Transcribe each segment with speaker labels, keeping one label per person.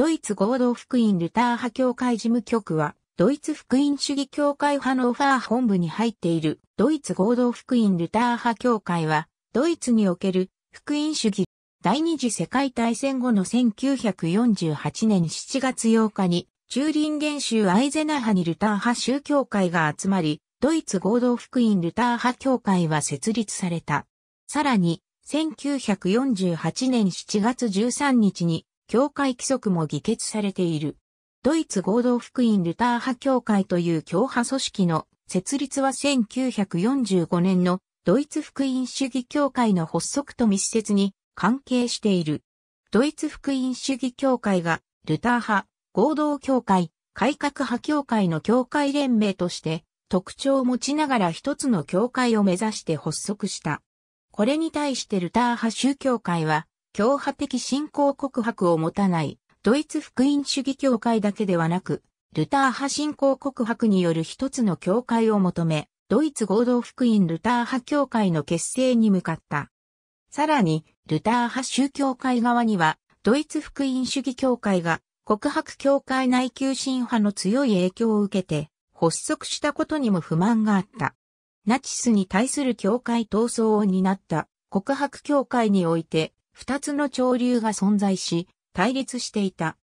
Speaker 1: ドイツ合同福音ルター派教会事務局は、ドイツ福音主義教会派のオファー本部に入っている、ドイツ合同福音ルター派教会は、ドイツにおける福音主義第二次世界大戦後の1948年7月8日に、チューリンゲン州アイゼナハにルター派宗教会が集まり、ドイツ合同福音ルター派教会は設立された。さらに、1948年7月13日に、教会規則も議決されている。ドイツ合同福音ルター派教会という教派組織の設立は1945年のドイツ福音主義教会の発足と密接に関係している。ドイツ福音主義教会がルター派、合同教会、改革派教会の教会連盟として特徴を持ちながら一つの教会を目指して発足した。これに対してルター派宗教会は強派的信仰告白を持たない、ドイツ福音主義教会だけではなく、ルター派信仰告白による一つの教会を求め、ドイツ合同福音ルター派教会の結成に向かった。さらに、ルター派宗教会側には、ドイツ福音主義教会が、告白教会内求心派の強い影響を受けて、発足したことにも不満があった。ナチスに対する教会闘争を担った告白教会において、二つの潮流が存在し、対立していた。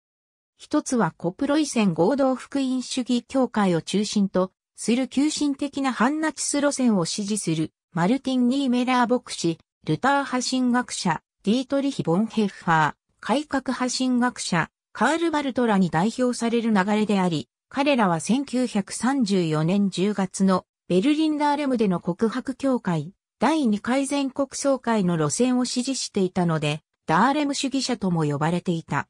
Speaker 1: 一つはコプロイセン合同福音主義協会を中心とする急進的な反ナチス路線を支持するマルティン・ニーメラー牧師、ルター派神学者、ディートリヒ・ボンヘッファー、改革派神学者、カール・バルトラに代表される流れであり、彼らは1934年10月のベルリンダーレムでの告白協会第2回全国総会の路線を支持していたので、ダーレム主義者とも呼ばれていた。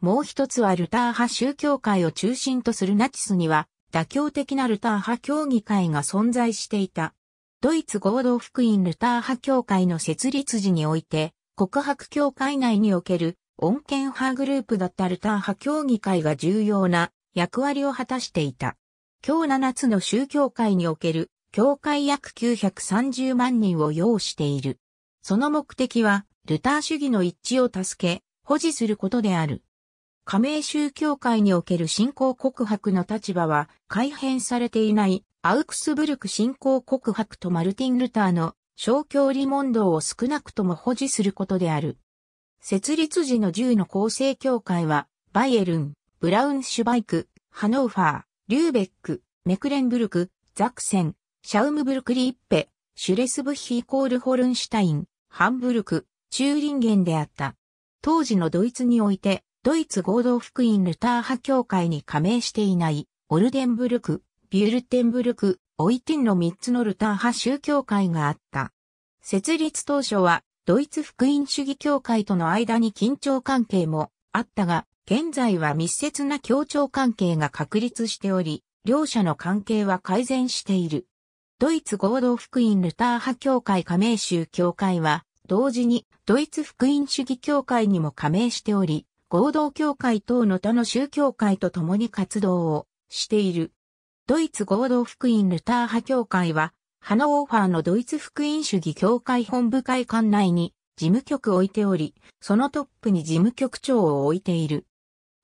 Speaker 1: もう一つはルター派宗教会を中心とするナチスには、妥協的なルター派協議会が存在していた。ドイツ合同福音ルター派協会の設立時において、告白協会内における恩恵派グループだったルター派協議会が重要な役割を果たしていた。今日7つの宗教会における教会約930万人を要している。その目的は、ルター主義の一致を助け、保持することである。加盟宗教会における信仰告白の立場は改変されていないアウクスブルク信仰告白とマルティン・ルターの小教理問答を少なくとも保持することである。設立時の10の構成教会は、バイエルン、ブラウンシュバイク、ハノーファー、リューベック、メクレンブルク、ザクセン、シャウムブルクリッペ、シュレスブッヒイコールホルンシュタイン、ハンブルク、チューリンゲンであった。当時のドイツにおいて、ドイツ合同福音ルター派協会に加盟していない、オルデンブルク、ビュルテンブルク、オイティンの3つのルター派宗教会があった。設立当初は、ドイツ福音主義協会との間に緊張関係もあったが、現在は密接な協調関係が確立しており、両者の関係は改善している。ドイツ合同福音ルター派協会加盟州協会は、同時にドイツ福音主義協会にも加盟しており、合同協会等の他の宗教会と共に活動をしている。ドイツ合同福音ルター派協会は、ハノーファーのドイツ福音主義協会本部会館内に事務局を置いており、そのトップに事務局長を置いている。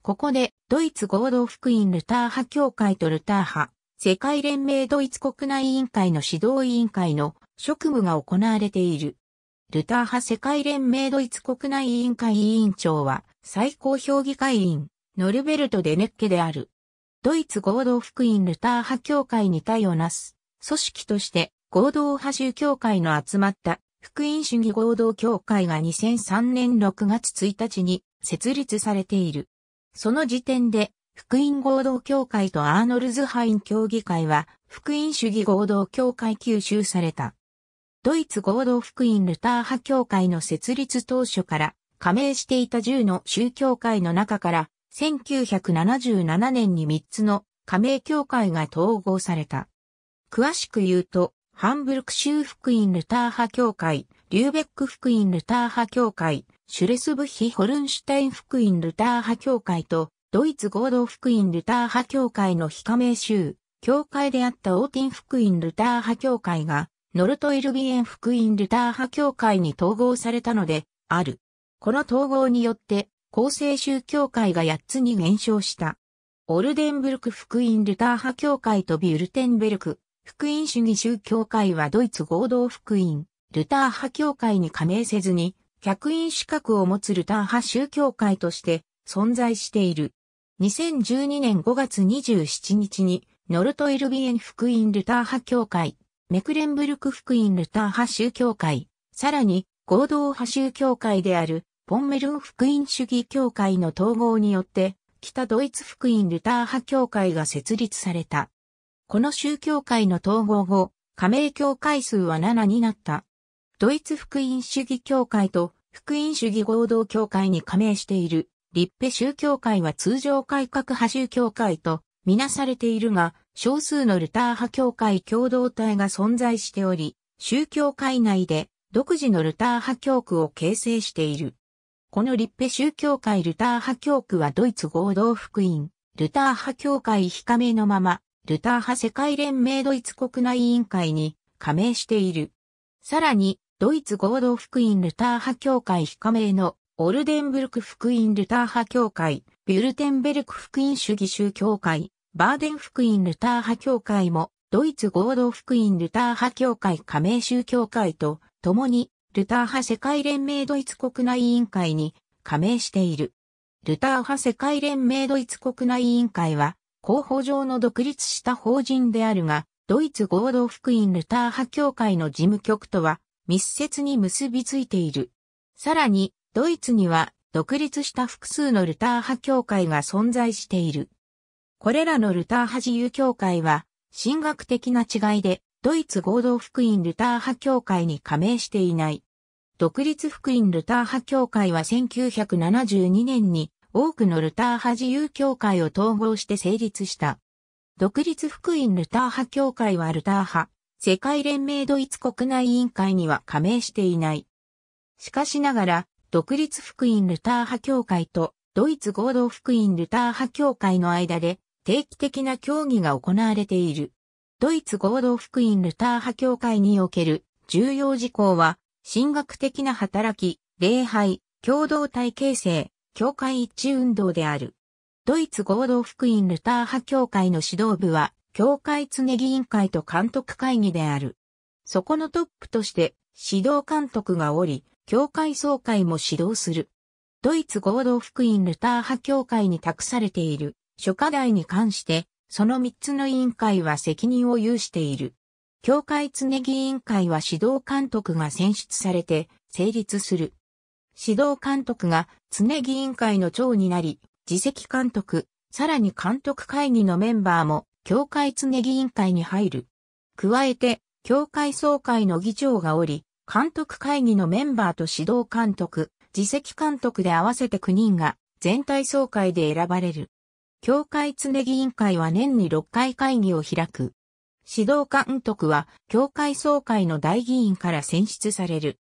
Speaker 1: ここで、ドイツ合同福音ルター派協会とルター派、世界連盟ドイツ国内委員会の指導委員会の職務が行われている。ルター派世界連盟ドイツ国内委員会委員長は最高評議会員、ノルベルト・デネッケである。ドイツ合同福音ルター派協会に対応なす、組織として合同派集協会の集まった福音主義合同協会が2003年6月1日に設立されている。その時点で福音合同協会とアーノルズハイン協議会は、福音主義合同協会吸収された。ドイツ合同福音ルター派協会の設立当初から加盟していた10の宗教会の中から1977年に3つの加盟協会が統合された。詳しく言うと、ハンブルク州福音ルター派協会、リューベック福音ルター派協会、シュレスブヒホルンシュタイン福音ルター派協会とドイツ合同福音ルター派教会の非加盟州、教会であったオーティン福音ルター派教会が、ノルトイルビエン福音ルター派教会に統合されたので、ある。この統合によって、厚生宗教会が8つに減少した。オルデンブルク福音ルター派教会とビュルテンベルク福音主義宗教会はドイツ合同福音ルター派教会に加盟せずに客員資格を持つルター派宗教会として存在している。2012年5月27日に、ノルトイルビエン福音ルター派教会、メクレンブルク福音ルター派宗教会、さらに合同派宗教会であるポンメルン福音主義教会の統合によって、北ドイツ福音ルター派教会が設立された。この宗教会の統合後、加盟教会数は7になった。ドイツ福音主義教会と福音主義合同教会に加盟している立派宗教会は通常改革派宗教会とみなされているが、少数のルター派教会共同体が存在しており、宗教会内で独自のルター派教区を形成している。この立派宗教会ルター派教区はドイツ合同福音、ルター派教会非加盟のまま、ルター派世界連盟ドイツ国内委員会に加盟している。さらに、ドイツ合同福音ルター派教会非加盟のオルデンブルク福音ルター派教会、ビュルテンベルク福音主義宗教会、バーデン福音ルター派教会も、ドイツ合同福音ルター派教会加盟宗教会と、共に、ルター派世界連盟ドイツ国内委員会に加盟している。ルター派世界連盟ドイツ国内委員会は、広報上の独立した法人であるが、ドイツ合同福音ルター派協会の事務局とは密接に結びついている。さらに、ドイツには独立した複数のルター派教会が存在している。これらのルター派自由教会は、神学的な違いで、ドイツ合同福音ルター派教会に加盟していない。独立福音ルター派教会は1972年に多くのルター派自由教会を統合して成立した。独立福音ルター派教会はルター派、世界連盟ドイツ国内委員会には加盟していない。しかしながら、独立福音ルター派協会とドイツ合同福音ルター派協会の間で定期的な協議が行われている。ドイツ合同福音ルター派協会における重要事項は、神学的な働き、礼拝、共同体形成、教会一致運動である。ドイツ合同福音ルター派協会の指導部は、教会常議員会と監督会議である。そこのトップとして、指導監督がおり、教会総会も指導する。ドイツ合同福音ルター派教会に託されている諸課題に関して、その3つの委員会は責任を有している。教会常議員会は指導監督が選出されて成立する。指導監督が常議員会の長になり、自責監督、さらに監督会議のメンバーも教会常議員会に入る。加えて、教会総会の議長がおり、監督会議のメンバーと指導監督、自責監督で合わせて9人が全体総会で選ばれる。協会常議員会は年に6回会議を開く。指導監督は協会総会の大議員から選出される。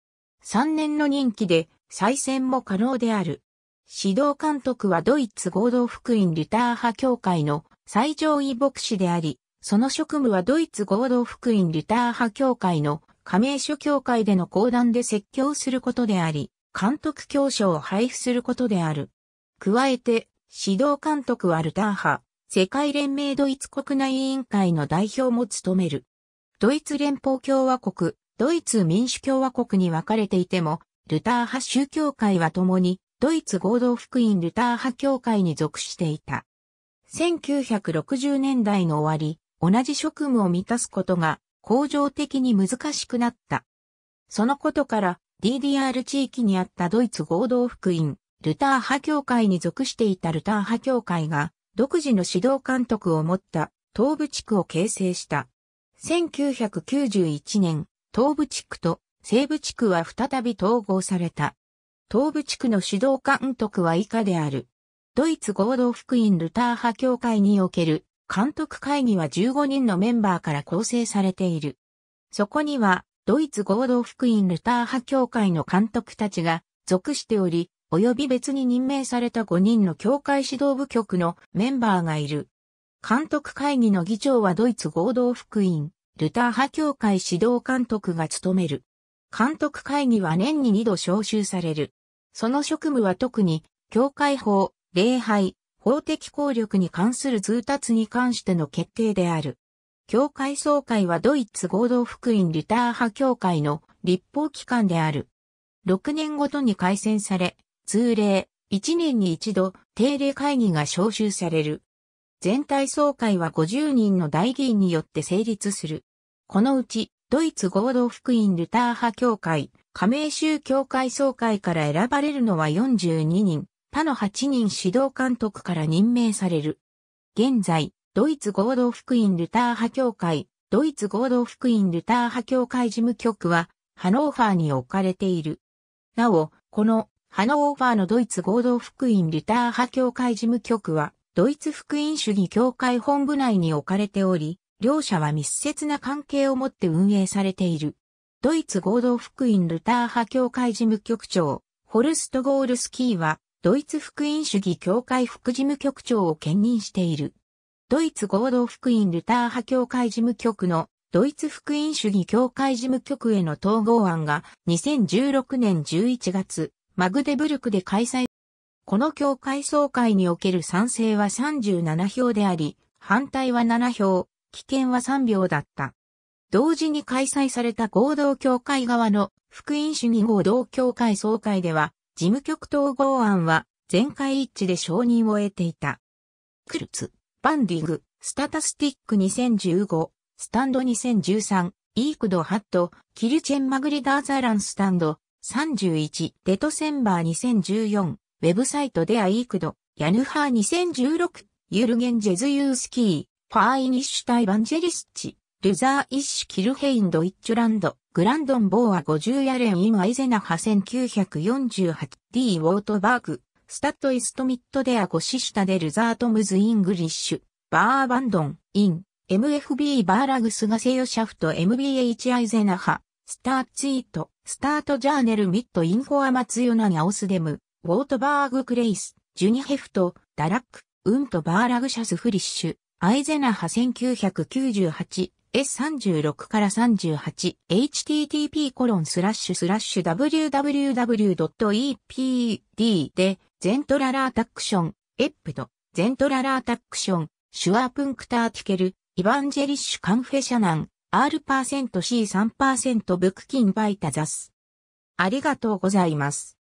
Speaker 1: 3年の任期で再選も可能である。指導監督はドイツ合同福音ルター派協会の最上位牧師であり、その職務はドイツ合同福音ルター派協会の加盟諸教会での講談で説教することであり、監督教書を配布することである。加えて、指導監督はルター派、世界連盟ドイツ国内委員会の代表も務める。ドイツ連邦共和国、ドイツ民主共和国に分かれていても、ルター派宗教会は共に、ドイツ合同福音ルター派教会に属していた。1960年代の終わり、同じ職務を満たすことが工場的に難しくなった。そのことから DDR 地域にあったドイツ合同福音、ルター派教会に属していたルター派教会が独自の指導監督を持った東部地区を形成した。1991年、東部地区と西部地区は再び統合された。東部地区の指導監督は以下である。ドイツ合同福音ルター派教会における監督会議は15人のメンバーから構成されている。そこには、ドイツ合同福音ルター派協会の監督たちが属しており、及び別に任命された5人の協会指導部局のメンバーがいる。監督会議の議長はドイツ合同福音、ルター派協会指導監督が務める。監督会議は年に2度招集される。その職務は特に、教会法、礼拝、法的効力に関する通達に関しての決定である。教会総会はドイツ合同福音リター派教会の立法機関である。6年ごとに改選され、通例、1年に一度定例会議が招集される。全体総会は50人の代議員によって成立する。このうち、ドイツ合同福音ルター派協会、加盟宗教会総会から選ばれるのは42人。他の8人指導監督から任命される。現在、ドイツ合同福音ルター派協会、ドイツ合同福音ルター派協会事務局は、ハノーファーに置かれている。なお、この、ハノーファーのドイツ合同福音ルター派協会事務局は、ドイツ福音主義協会本部内に置かれており、両者は密接な関係を持って運営されている。ドイツ合同福音ルター派協会事務局長、ホルスト・ゴールスキーは、ドイツ福音主義協会副事務局長を兼任している。ドイツ合同福音ルター派協会事務局のドイツ福音主義協会事務局への統合案が2016年11月マグデブルクで開催。この協会総会における賛成は37票であり、反対は7票、棄権は3票だった。同時に開催された合同協会側の福音主義合同協会総会では、事務局統合案は全会一致で承認を得ていた。クルツ、バンディング、スタタスティック2015、スタンド2013、イークドハット、キルチェンマグリダーザランスタンド、31、デトセンバー2014、ウェブサイトデアイークド、ヤヌハー2016、ユルゲン・ジェズユースキー、ファーイニッシュタイバンジェリスチ。ルザー・イッシュ・キルヘインド・イッチュランド、グランドン・ボーア50ヤレン・イン・アイゼナハ1948、D・ ウォートバーグ、スタッド・イスト・ミッド・デア・ゴシシュタ・デ・ルザートムズ・イングリッシュ、バー・バンドン、イン、MFB バーラグスガセヨシャフト MBH アイゼナハ、スターツイート、スタートジャーネルミッドインフォアマツヨナニャオスデム、ウォートバーグクレイス、ジュニヘフト、ダラック、ウントバーラグシャスフリッシュ、アイゼナハ1998、S36 から 38http://www.epd コロンススララッッシシュュでゼントララアタックション、エップド、ゼントララアタックション、シュワープンクターティケル、イヴァンジェリッシュカンフェシャナン、R%C3% ブクキンバイタザス。ありがとうございます。